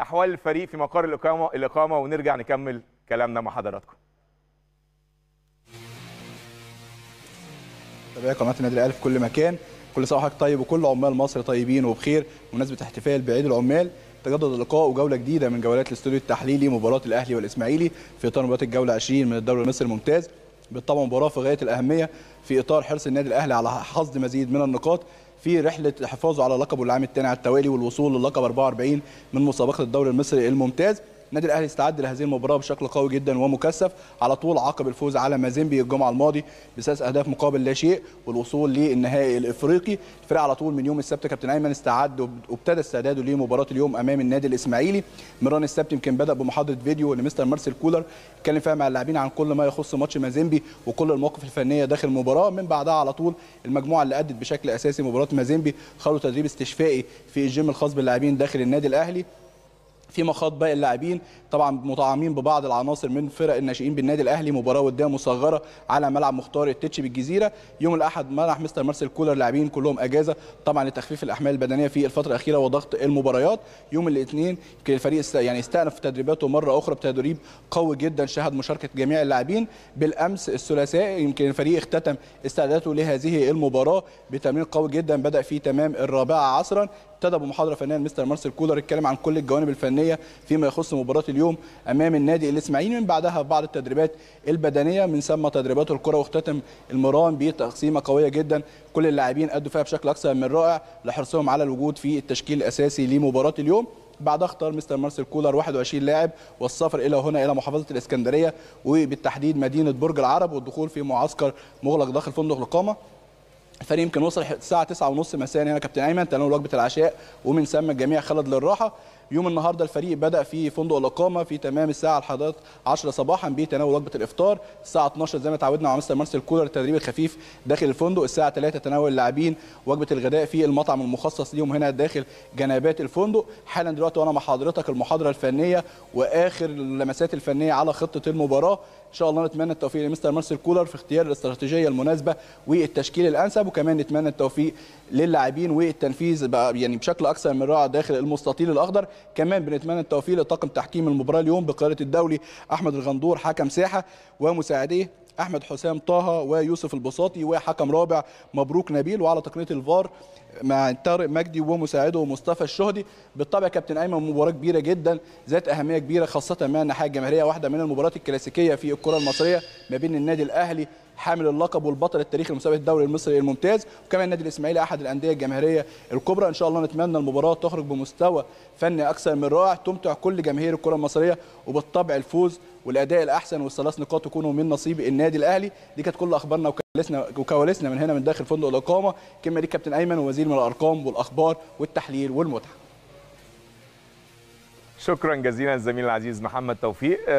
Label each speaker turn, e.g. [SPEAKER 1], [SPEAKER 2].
[SPEAKER 1] احوال الفريق في مقر الاقامه الاقامه ونرجع نكمل كلامنا مع حضراتكم تابعي قناه النادي الاهلي في كل مكان كل سنه وحضرتك طيب وكل عمال مصر طيبين وبخير بمناسبه احتفال بعيد العمال تجدد اللقاء وجوله جديده من جولات الاستوديو التحليلي مباراه الاهلي والاسماعيلي في اطار مباراه الجوله 20 من الدوري المصري الممتاز بالطبع مباراه في غايه الاهميه في اطار حرص النادي الاهلي على حصد مزيد من النقاط في رحله حفاظه على لقبه العام الثاني على التوالي والوصول للقب 44 من مسابقه الدوري المصري الممتاز النادي الاهلي استعد لهذه المباراه بشكل قوي جدا ومكثف على طول عقب الفوز على مازيمبي الجمعه الماضي بثلاث اهداف مقابل لا شيء والوصول للنهائي الافريقي الفريق على طول من يوم السبت كابتن ايمن استعد وابتدى استعداده لمباراه اليوم امام النادي الاسماعيلي مران السبت يمكن بدا بمحاضره فيديو لمستر مارسيل كولر اتكلم فيها مع اللاعبين عن كل ما يخص ماتش مازيمبي وكل المواقف الفنيه داخل المباراه من بعدها على طول المجموعه اللي ادت بشكل اساسي مباراه مازيمبي خلوا تدريب استشفائي في الجيم الخاص باللاعبين داخل النادي الاهلي في مخاض باقي اللاعبين طبعا مطعمين ببعض العناصر من فرق الناشئين بالنادي الاهلي مباراه وديه مصغره على ملعب مختار التتش بالجزيره يوم الاحد منح مستر مارسيل كولر لاعبين كلهم اجازه طبعا لتخفيف الاحمال البدنيه في الفتره الاخيره وضغط المباريات يوم الاثنين يمكن الفريق يعني استأنف تدريباته مره اخرى بتدريب قوي جدا شهد مشاركه جميع اللاعبين بالامس الثلاثاء يمكن الفريق اختتم استعداداته لهذه المباراه بتمرين قوي جدا بدا في تمام الرابعه عصرا ابتدى بمحاضره فنيه مستر مارسيل كولر اتكلم عن كل الجوانب الفنيه فيما يخص مباراه اليوم امام النادي الاسماعيلي من بعدها بعض التدريبات البدنيه من ثم تدريبات الكره واختتم المران بتقسيمه قويه جدا كل اللاعبين ادوا فيها بشكل اكثر من رائع لحرصهم على الوجود في التشكيل الاساسي لمباراه اليوم بعدها اختار مستر مارسيل كولر 21 لاعب والسفر الى هنا الى محافظه الاسكندريه وبالتحديد مدينه برج العرب والدخول في معسكر مغلق داخل فندق الاقامه الفريق يمكن وصل الساعه 9:30 مساء هنا كابتن ايمن تناول وجبه العشاء ومن ثم الجميع خلد للراحه يوم النهارده الفريق بدا في فندق الاقامه في تمام الساعه لحضرات 10 صباحا بتناول وجبه الافطار الساعه 12 زي ما اتعودنا مع مستر مارسيل كولر التدريب الخفيف داخل الفندق الساعه 3 تناول اللاعبين وجبه الغداء في المطعم المخصص ليهم هنا داخل جنابات الفندق حالا دلوقتي وانا مع حضرتك المحاضره الفنيه واخر اللمسات الفنيه على خطه المباراه ان شاء الله نتمنى التوفيق لمستر مارسيل كولر في اختيار الاستراتيجيه المناسبه والتشكيل الانسب وكمان نتمنى التوفيق للاعبين والتنفيذ يعني بشكل اكثر من رائع داخل المستطيل الاخضر كمان بنتمنى التوفيق لطاقم تحكيم المباراه اليوم بقياده الدولي احمد الغندور حكم ساحه ومساعديه احمد حسام طه ويوسف البساطي وحكم رابع مبروك نبيل وعلى تقنيه الفار مع طارق مجدي ومساعده مصطفى الشهدي بالطبع كابتن ايمن مباراه كبيره جدا ذات اهميه كبيره خاصه مع الناحيه الجماهيريه واحده من المباريات الكلاسيكيه في الكره المصريه ما بين النادي الاهلي حامل اللقب والبطل التاريخي لمسابقه الدوري المصري الممتاز وكمان النادي الاسماعيلي احد الانديه الجماهيريه الكبرى ان شاء الله نتمنى المباراه تخرج بمستوى فني اكثر من رائع تمتع كل جماهير الكره المصريه وبالطبع الفوز والاداء الاحسن والثلاث نقاط يكونوا من نصيب النادي الاهلي دي كانت كل اخبارنا لسنا وكواليسنا من هنا من داخل فندق الاقامه كلمه دي كابتن ايمن ووزير من الارقام والاخبار والتحليل والمتعه شكرا جزيلا الزميل العزيز محمد توفيق